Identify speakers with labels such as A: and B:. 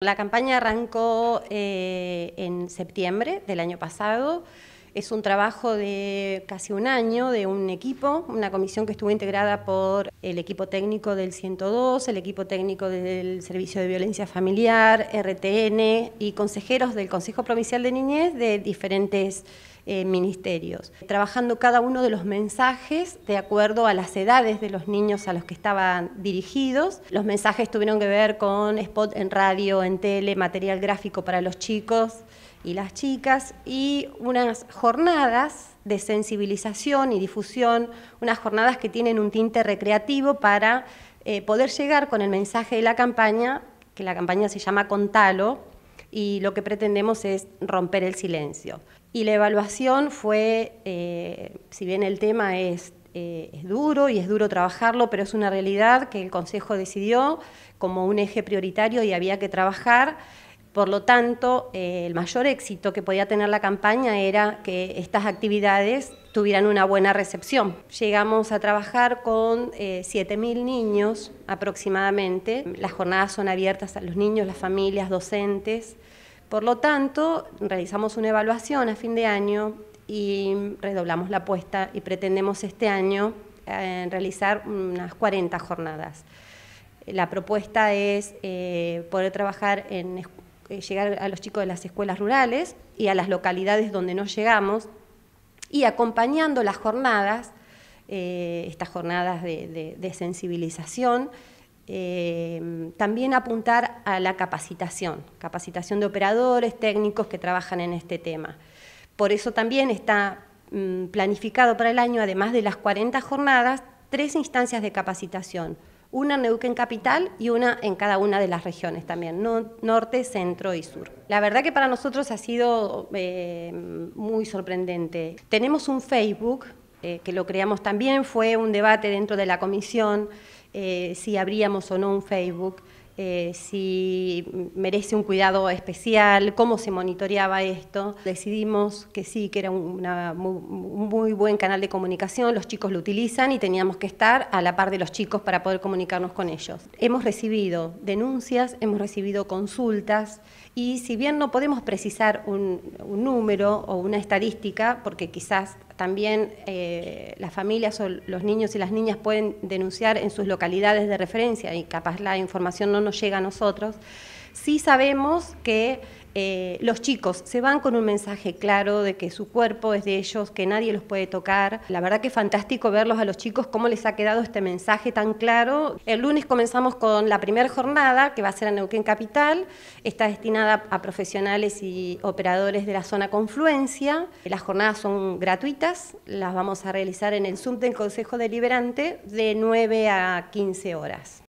A: La campaña arrancó eh, en septiembre del año pasado. Es un trabajo de casi un año de un equipo, una comisión que estuvo integrada por el equipo técnico del 102, el equipo técnico del Servicio de Violencia Familiar, RTN y consejeros del Consejo Provincial de Niñez de diferentes eh, ministerios, trabajando cada uno de los mensajes de acuerdo a las edades de los niños a los que estaban dirigidos. Los mensajes tuvieron que ver con spot en radio, en tele, material gráfico para los chicos y las chicas y unas jornadas de sensibilización y difusión, unas jornadas que tienen un tinte recreativo para eh, poder llegar con el mensaje de la campaña, que la campaña se llama Contalo, y lo que pretendemos es romper el silencio. Y la evaluación fue, eh, si bien el tema eh, es duro y es duro trabajarlo, pero es una realidad que el Consejo decidió como un eje prioritario y había que trabajar. Por lo tanto, eh, el mayor éxito que podía tener la campaña era que estas actividades tuvieran una buena recepción. Llegamos a trabajar con 7.000 eh, niños aproximadamente. Las jornadas son abiertas a los niños, las familias, docentes. Por lo tanto, realizamos una evaluación a fin de año y redoblamos la apuesta y pretendemos este año eh, realizar unas 40 jornadas. La propuesta es poder trabajar en eh, llegar a los chicos de las escuelas rurales y a las localidades donde no llegamos, y acompañando las jornadas, eh, estas jornadas de, sensibilización, eh, también apuntar a la capacitación, capacitación de operadores técnicos que trabajan en este tema. Por eso también está mm, planificado para el año, además de las 40 jornadas, tres instancias de capacitación una en Neuquén Capital y una en cada una de las regiones también, norte, centro y sur. La verdad que para nosotros ha sido eh, muy sorprendente. Tenemos un Facebook eh, que lo creamos también, fue un debate dentro de la comisión, eh, si abríamos o no un Facebook. Eh, si merece un cuidado especial, cómo se monitoreaba esto. Decidimos que sí, que era un muy buen canal de comunicación, los chicos lo utilizan y teníamos que estar a la par de los chicos para poder comunicarnos con ellos. Hemos recibido denuncias, hemos recibido consultas y si bien no podemos precisar un número o una estadística, porque quizás también eh, las familias o los niños y las niñas pueden denunciar en sus localidades de referencia y capaz la información no nos llega a nosotros. Sí sabemos que eh, los chicos se van con un mensaje claro de que su cuerpo es de ellos, que nadie los puede tocar. La verdad que es fantástico verlos a los chicos, cómo les ha quedado este mensaje tan claro. El lunes comenzamos con la primera jornada, que va a ser en Neuquén Capital. Está destinada a profesionales y operadores de la zona confluencia. Las jornadas son gratuitas, las vamos a realizar en el Zoom del Consejo Deliberante de 9 a 15 horas.